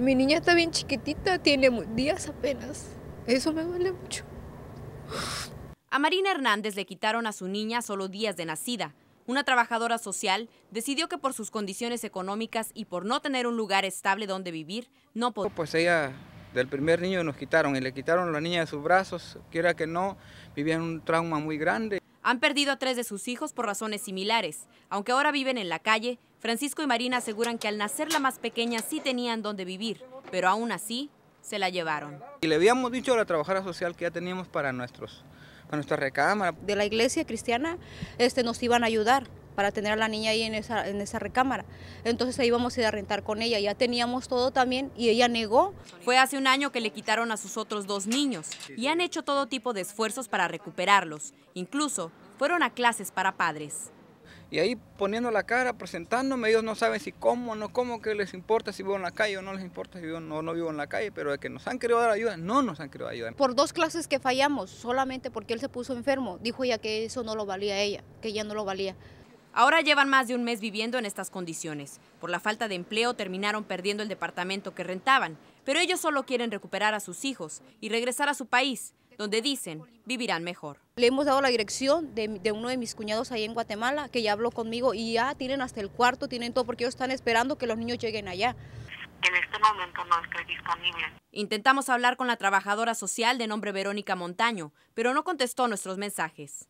Mi niña está bien chiquitita, tiene días apenas. Eso me duele mucho. A Marina Hernández le quitaron a su niña solo días de nacida. Una trabajadora social decidió que por sus condiciones económicas y por no tener un lugar estable donde vivir, no podía. Pues ella, del primer niño nos quitaron y le quitaron la niña de sus brazos, quiera que no, vivía un trauma muy grande. Han perdido a tres de sus hijos por razones similares. Aunque ahora viven en la calle, Francisco y Marina aseguran que al nacer la más pequeña sí tenían donde vivir, pero aún así se la llevaron. Y le habíamos dicho a la trabajadora social que ya teníamos para nuestros para nuestra recámara. De la iglesia cristiana este, nos iban a ayudar, para tener a la niña ahí en esa, recámara. Entonces ahí íbamos a ir a rentar con ella, ya teníamos todo también y ella negó. Fue hace un año que le quitaron a sus otros dos niños y han hecho todo tipo de esfuerzos para recuperarlos. Incluso fueron a clases para padres. Y ahí poniendo la cara, presentándome, ellos no saben si cómo, no cómo que les importa si vivo en la calle o no les importa si vivo no, no vivo en la calle, pero de que nos han querido dar ayuda, no nos han querido dar ayuda. Por dos clases que fallamos, solamente porque él se puso enfermo, dijo ella que eso no lo valía a ella, que ya no lo valía. Ahora llevan más de un mes viviendo en estas condiciones. Por la falta de empleo terminaron perdiendo el departamento que rentaban, pero ellos solo quieren recuperar a sus hijos y regresar a su país, donde dicen vivirán mejor. Le hemos dado la dirección de, uno de mis cuñados ahí en Guatemala, que ya habló conmigo y ya tienen hasta el cuarto, tienen todo, porque ellos están esperando que los niños lleguen allá. En este momento no estoy disponible. Intentamos hablar con la trabajadora social de nombre Verónica Montaño, pero no contestó nuestros mensajes.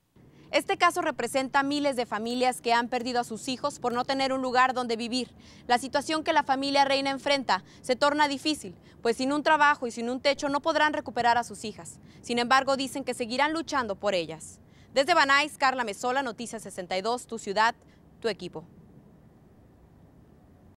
Este caso representa miles de familias que han perdido a sus hijos por no tener un lugar donde vivir. La situación que la familia Reina enfrenta se torna difícil, pues sin un trabajo y sin un techo no podrán recuperar a sus hijas. Sin embargo, dicen que seguirán luchando por ellas. Desde Banais, Carla Mesola, Noticias 62, tu ciudad, tu equipo.